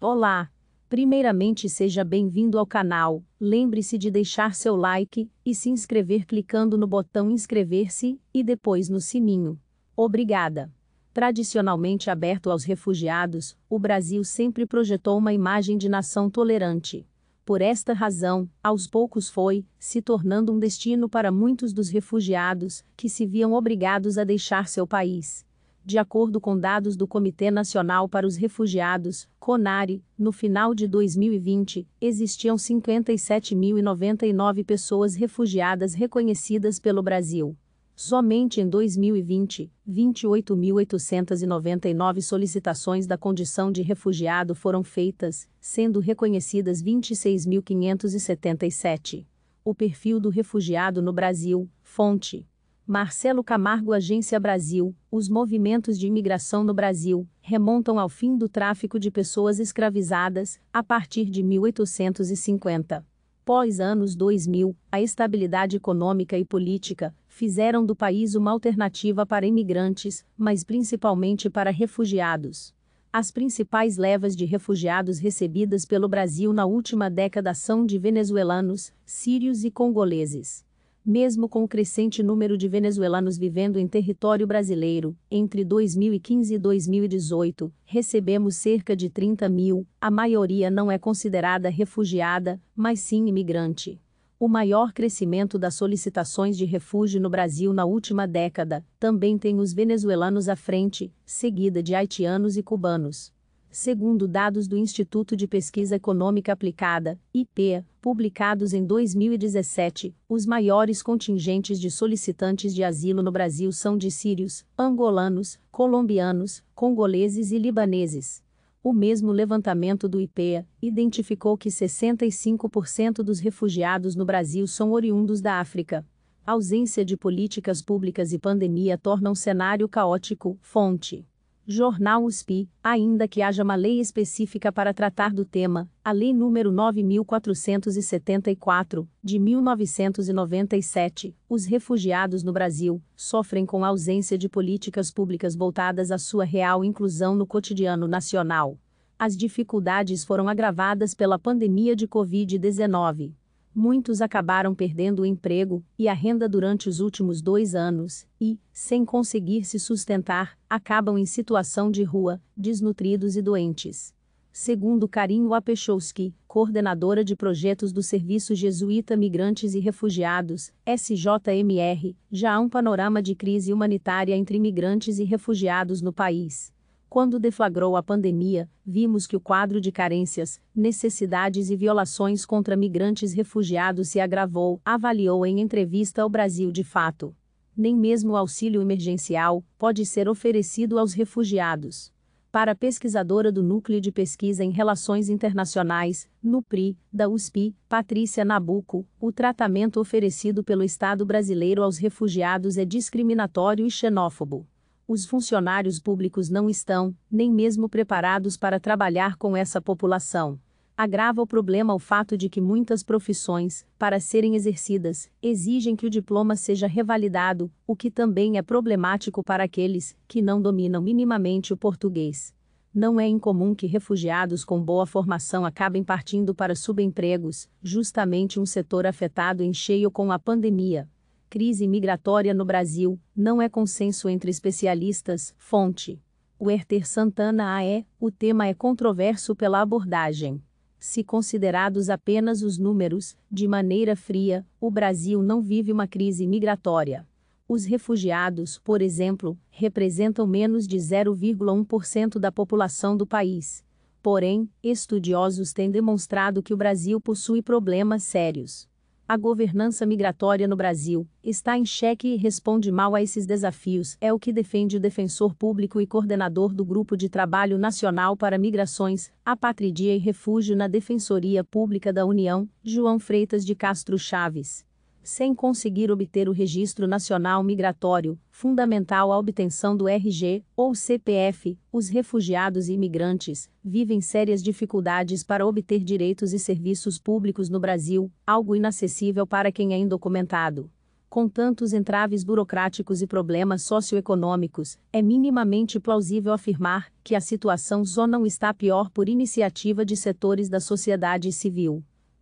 Olá! Primeiramente seja bem-vindo ao canal, lembre-se de deixar seu like e se inscrever clicando no botão inscrever-se e depois no sininho. Obrigada! Tradicionalmente aberto aos refugiados, o Brasil sempre projetou uma imagem de nação tolerante. Por esta razão, aos poucos foi se tornando um destino para muitos dos refugiados que se viam obrigados a deixar seu país de acordo com dados do Comitê Nacional para os Refugiados, CONARE, no final de 2020, existiam 57.099 pessoas refugiadas reconhecidas pelo Brasil. Somente em 2020, 28.899 solicitações da condição de refugiado foram feitas, sendo reconhecidas 26.577. O perfil do refugiado no Brasil, fonte. Marcelo Camargo Agência Brasil, os movimentos de imigração no Brasil remontam ao fim do tráfico de pessoas escravizadas, a partir de 1850. Pós anos 2000, a estabilidade econômica e política fizeram do país uma alternativa para imigrantes, mas principalmente para refugiados. As principais levas de refugiados recebidas pelo Brasil na última década são de venezuelanos, sírios e congoleses mesmo com o crescente número de venezuelanos vivendo em território brasileiro, entre 2015 e 2018, recebemos cerca de 30 mil, a maioria não é considerada refugiada, mas sim imigrante. O maior crescimento das solicitações de refúgio no Brasil na última década também tem os venezuelanos à frente, seguida de haitianos e cubanos. Segundo dados do Instituto de Pesquisa Econômica Aplicada, IPEA, publicados em 2017, os maiores contingentes de solicitantes de asilo no Brasil são de sírios, angolanos, colombianos, congoleses e libaneses. O mesmo levantamento do IPEA identificou que 65% dos refugiados no Brasil são oriundos da África. A ausência de políticas públicas e pandemia torna um cenário caótico. Fonte. Jornal USP, ainda que haja uma lei específica para tratar do tema, a Lei nº 9474, de 1997, os refugiados no Brasil sofrem com a ausência de políticas públicas voltadas à sua real inclusão no cotidiano nacional. As dificuldades foram agravadas pela pandemia de Covid-19 muitos acabaram perdendo o emprego e a renda durante os últimos dois anos e, sem conseguir se sustentar, acabam em situação de rua, desnutridos e doentes. Segundo Karim Wapechowski, coordenadora de projetos do Serviço Jesuíta Migrantes e Refugiados, SJMR, já há um panorama de crise humanitária entre migrantes e refugiados no país. Quando deflagrou a pandemia, vimos que o quadro de carências, necessidades e violações contra migrantes refugiados se agravou, avaliou em entrevista ao Brasil de Fato. Nem mesmo o auxílio emergencial pode ser oferecido aos refugiados. Para a pesquisadora do Núcleo de Pesquisa em Relações Internacionais, NUPRI, da USP, Patrícia Nabuco, o tratamento oferecido pelo Estado brasileiro aos refugiados é discriminatório e xenófobo os funcionários públicos não estão, nem mesmo preparados para trabalhar com essa população. Agrava o problema o fato de que muitas profissões, para serem exercidas, exigem que o diploma seja revalidado, o que também é problemático para aqueles que não dominam minimamente o português não é incomum que refugiados com boa formação acabem partindo para subempregos, justamente um setor afetado em cheio com a pandemia. Crise migratória no Brasil, não é consenso entre especialistas. Fonte. O Herter Santana AE, o tema é controverso pela abordagem. Se considerados apenas os números, de maneira fria, o Brasil não vive uma crise migratória. Os refugiados, por exemplo, representam menos de 0,1% da população do país. Porém, estudiosos têm demonstrado que o Brasil possui problemas sérios. A governança migratória no Brasil está em xeque e responde mal a esses desafios, é o que defende o defensor público e coordenador do Grupo de Trabalho Nacional para Migrações, Apatridia e Refúgio na Defensoria Pública da União, João Freitas de Castro Chaves sem conseguir obter o Registro Nacional Migratório, fundamental à obtenção do RG ou CPF, os refugiados e imigrantes vivem sérias dificuldades para obter direitos e serviços públicos no Brasil, algo inacessível para quem é indocumentado. Com tantos entraves burocráticos e problemas socioeconômicos, é minimamente plausível afirmar que a situação só não está pior por iniciativa de setores da sociedade civil